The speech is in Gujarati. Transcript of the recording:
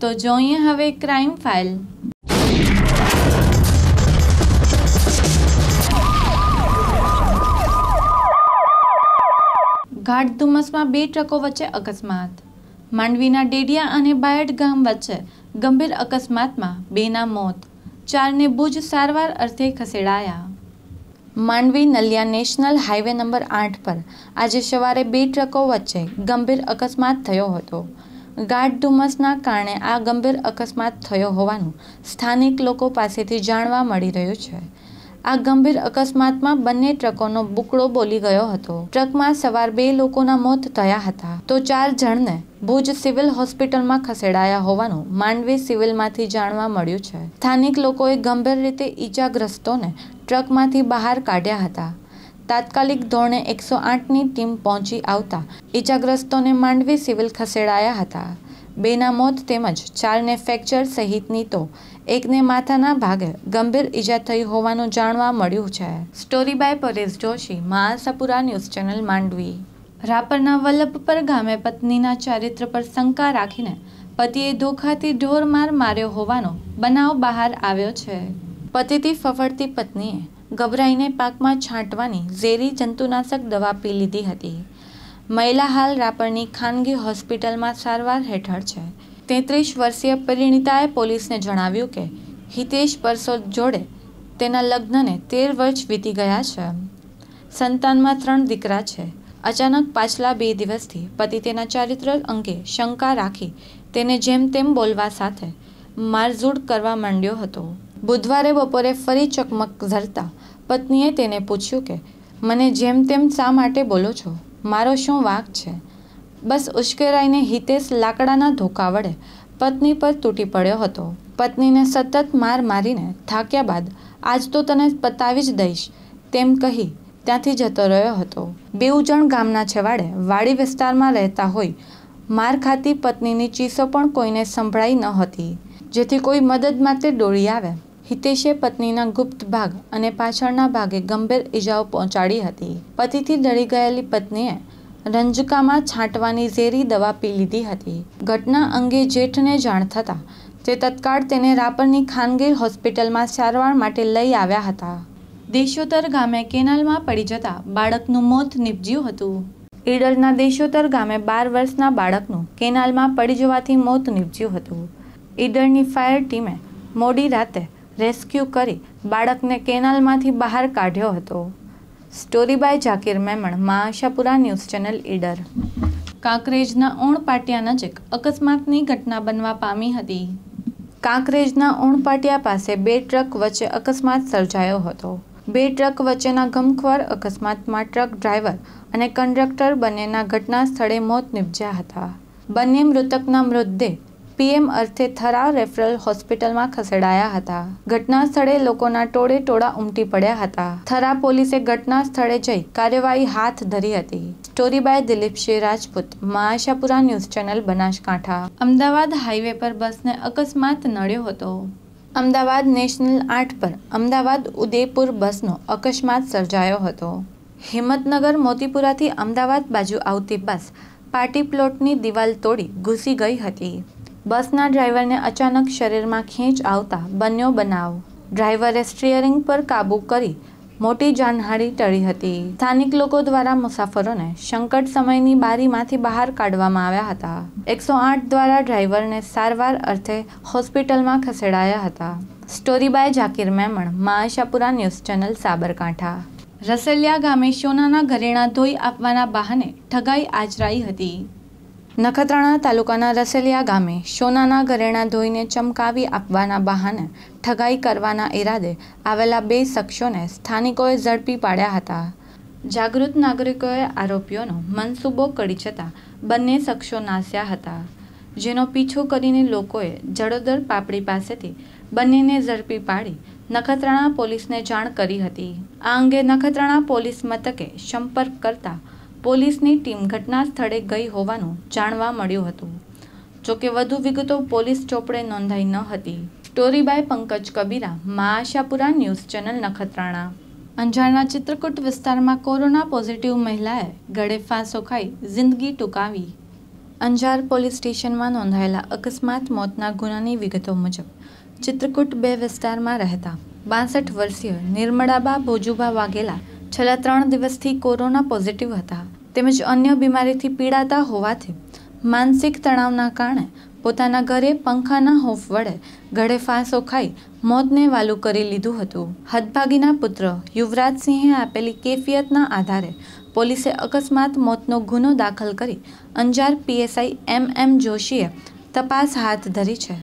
તો જોઈએ હવે ક્રાઇમ ફાઇલ ગાઢ ધુમ્મસમાં બે ટ્રકો વચ્ચે અકસ્માત માંડવીના ડેડિયા અને બાયડ ગામ વચ્ચે ગંભીર અકસ્માતમાં બેના મોત ચારને ભુજ સારવાર અર્થે ખસેડાયા Mandvi Naliya national highway number આઠ પર આજે સવારે બે ટ્રકો વચ્ચે ગંભીર અકસ્માત થયો હતો ગાઢ ધુમ્મસના કારણે આ ગંભીર અકસ્માત થયો હોવાનું સ્થાનિક લોકો પાસેથી જાણવા મળી રહ્યું છે આ ગંભીર અકસ્માતમાં બંને ટ્રકોનો બુકડો બોલી ગયો હતો ટ્રકમાં સવાર બે લોકોના મોત થયા હતા તો ચાર જણને ભુજ સિવિલ હોસ્પિટલમાં ખસેડાયા હોવાનું માંડવી સિવિલમાંથી જાણવા મળ્યું છે સ્થાનિક લોકોએ ગંભીર રીતે ઈજાગ્રસ્તોને ટ્રકમાંથી બહાર કાઢ્યા હતા તાત્કાલિક ધોરણે એકસો આઠની ટીમ પહોંચી આવતા ઈજાગ્રસ્તોને માંડવી સિવિલ ખસેડાયા હતા બેના મોત તેમજ ચારને ફ્રેક્ચર સહિતની તો એકને માથાના ભાગે ગંભીર ઈજા થઈ હોવાનું જાણવા મળ્યું છે story by Paresh Joshi Mahasapura news channel Mandvi રાપરના વલ્લભપર ગામે પત્નીના ચરિત્ર પર શંકા રાખીને પતિએ ધોખાથી ઢોર માર્યો હોવાનો બનાવ બહાર આવ્યો છે પતિથી ફફડતી પત્નીએ ગભરાઈને પાકમાં છાંટવાની ઝેરી જંતુનાશક દવા પી લીધી હતી મહિલા હાલ રાપરની ખાનગી હોસ્પિટલમાં સારવાર હેઠળ છે તેત્રીસ વર્ષીય પરિણીતાએ પોલીસને જણાવ્યું કે હિતેશ પરસોદ જોડે તેના લગ્નને તેર વર્ષ વીતી ગયા છે સંતાનમાં ત્રણ દીકરા છે અચાનક પાછલા બે દિવસથી પતિ તેના ચારિત્ર અંગે શંકા રાખી તેને જેમ તેમ બોલવા સાથે મારઝૂડ કરવા માંડ્યો હતો બુધવારે બપોરે ફરી ચકમક ઝરતા પત્નીએ તેને પૂછ્યું કે મને જેમ તેમ શા માટે બોલો છો મારો શું વાંક છે બસ ઉશ્કેરાઈને હિતેશ લાકડાના ધોકા વડે પત્ની પર તૂટી પડ્યો હતો પત્નીને સતત માર મારીને થાક્યા બાદ આજ તો તને પતાવી જ દઈશ તેમ કહી ત્યાંથી જતો રહ્યો હતો બેઉ જણ ગામના છેવાડે વાડી વિસ્તારમાં રહેતા હોય માર ખાતી પત્નીની ચીસો પણ કોઈને સંભળાઈ ન હતી જેથી કોઈ મદદ માટે દોડી આવે હિતેશે પત્નીના ગુપ્ત ભાગ અને પાછળના ભાગે ગંભીર ઈજાઓ પહોંચાડી હતી પતિથી ડરી ગયેલી પત્નીએ રંજકામાં છાંટવાની ઝેરી દવા પી લીધી હતી ઘટના અંગે જેઠને જાણ થતાં તે તત્કાળ તેને રાપરની ખાનગીર હોસ્પિટલમાં સારવાર માટે લઈ આવ્યા હતા દેશોતર ગામે કેનાલમાં પડી જતા બાળકનું મોત નીપજ્યું હતું ઈડરના દેશોતર ગામે બાર વર્ષના બાળકનું કેનાલમાં પડી જવાથી મોત નીપજ્યું હતું ઈડરની ફાયર ટીમે મોડી રાતે રેસ્ક્યુ કરી બાળકને કેનાલમાંથી બહાર કાઢ્યો હતો story by Zakir Memon Maa Ashapura news channel Idar કાંકરેજના ઓણપાટિયા નજીક અકસ્માતની ઘટના બનવા પામી હતી કાંકરેજના ઓણપાટિયા પાસે બે ટ્રક વચ્ચે અકસ્માત સર્જાયો હતો બે ટ્રક વચ્ચેના ગમખ્વાર અકસ્માતમાં ટ્રક ડ્રાઈવર અને કંડક્ટર બંનેના ઘટના સ્થળે મોત નિપજ્યા હતા બંને મૃતકના મૃતદેહ પીએમ અર્થે થરા રેફરલ હોસ્પિટલમાં ખસેડાયા હતા ઘટના સ્થળે લોકોના ટોળે ટોળા ઉમટી પડ્યા હતા થરા પોલીસે ઘટના સ્થળે જઈ કાર્યવાહી હાથ ધરી હતી story by Dilipsinh Rajput Maa news channel Banaskantha Ahmedabad highway પર બસને અકસ્માત નડ્યો હતો અમદાવાદ નેશનલ આઠ પર અમદાવાદ ઉદયપુર બસનો અકસ્માત સર્જાયો હતો હિંમતનગર મોતીપુરાથી અમદાવાદ બાજુ આવતી બસ પાર્ટી પ્લોટની દિવાલ તોડી ઘૂસી ગઈ હતી બસના ડ્રાઈવરને અચાનક શરીરમાં ખેંચ આવતા બન્યો બનાવ ડ્રાઈવરે સ્ટીયરિંગ પર કાબૂ કરી મોટી જાનહાળી ટળી હતી સ્થાનિક લોકો દ્વારા મુસાફરોને સંકટ સમયની બારીમાંથી બહાર કાઢવામાં આવ્યા હતા એકસો આઠ દ્વારા ડ્રાઈવરને સારવાર અર્થે હોસ્પિટલમાં ખસેડાયા હતા સ્ટોરી બાય ઝાકીર મેમણ મા ન્યૂઝ ચેનલ સાબરકાંઠા રસલિયા ગામે સોનાના ઘરેણા ધોઈ આપવાના બહાને ઠગાઈ આચરાઈ હતી નખત્રાણા તાલુકાના રસેલિયા ગામે સોનાના ઘરેણા ધોઈને ચમકાવી આપવાના બહાને ઠગાઈ કરવાના ઈરાદે આવેલા બે શખ્સોને સ્થાનિકોએ ઝડપી પાડ્યા હતા જાગૃત નાગરિકોએ આરોપીઓનો મનસૂબો કરી જતા બંને શખ્સો નાસ્યા હતા જેનો પીછો કરીને લોકોએ જડોદર પાપડી પાસેથી બંનેને ઝડપી પાડી નખત્રાણા પોલીસને જાણ કરી હતી આ અંગે નખત્રાણા પોલીસ મથકે સંપર્ક કરતા પોલીસની ટીમ ઘટના સ્થળે ગઈ હોવાનું જાણવા મળ્યું હતું જોકે વધુ વિગતો પોલીસ ચોપડે નોંધાઈ ન હતી સ્ટોરી બાય પંકજ કબીરા મા આશાપુરા ન્યૂઝ ચેનલ નખત્રાણા અંજારના ચિત્રકૂટ વિસ્તારમાં કોરોના પોઝિટિવ મહિલાએ ગળે ફાંસો ખાઈ જિંદગી ટૂંકાવી અંજાર પોલીસ સ્ટેશનમાં નોંધાયેલા અકસ્માત મોતના ગુનાની વિગતો મુજબ ચિત્રકૂટ બે વિસ્તારમાં રહેતા બાસઠ વર્ષીય નિર્મળાબા ભોજુબા વાઘેલા છેલ્લા ત્રણ દિવસથી કોરોના પોઝિટિવ હતા તેમજ અન્ય બીમારીથી પીડાતા હોવાથી માનસિક તણાવના કારણે પોતાના ઘરે પંખાના હોફ વડે ગળે ફાંસો ખાઈ મોતને વાલું કરી લીધું હતું હદભાગીના પુત્ર યુવરાજસિંહે આપેલી કેફિયતના આધારે પોલીસે અકસ્માત મોતનો ગુનો દાખલ કરી અંજાર પીએસઆઈ એમ એમ જોશીએ તપાસ હાથ ધરી છે